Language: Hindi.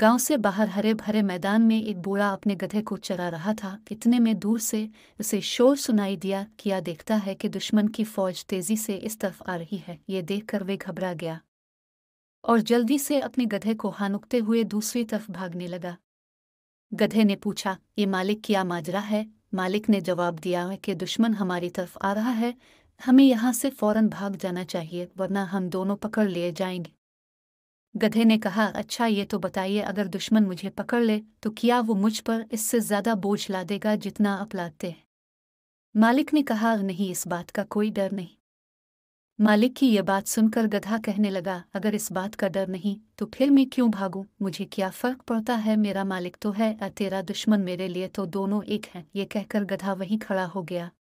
गांव से बाहर हरे भरे मैदान में एक बूढ़ा अपने गधे को चरा रहा था इतने में दूर से उसे शोर सुनाई दिया किया देखता है कि दुश्मन की फौज तेजी से इस तरफ आ रही है ये देखकर वे घबरा गया और जल्दी से अपने गधे को हानुकते हुए दूसरी तरफ भागने लगा गधे ने पूछा ये मालिक क्या माजरा है मालिक ने जवाब दिया कि दुश्मन हमारी तरफ आ रहा है हमें यहाँ से फौरन भाग जाना चाहिए वरना हम दोनों पकड़ लिए जाएंगे गधे ने कहा अच्छा ये तो बताइए अगर दुश्मन मुझे पकड़ ले तो क्या वो मुझ पर इससे ज्यादा बोझ ला देगा जितना आप लादते हैं मालिक ने कहा नहीं इस बात का कोई डर नहीं मालिक की यह बात सुनकर गधा कहने लगा अगर इस बात का डर नहीं तो फिर मैं क्यों भागूं मुझे क्या फर्क पड़ता है मेरा मालिक तो है और तेरा दुश्मन मेरे लिए तो दोनों एक हैं ये कहकर गधा वहीं खड़ा हो गया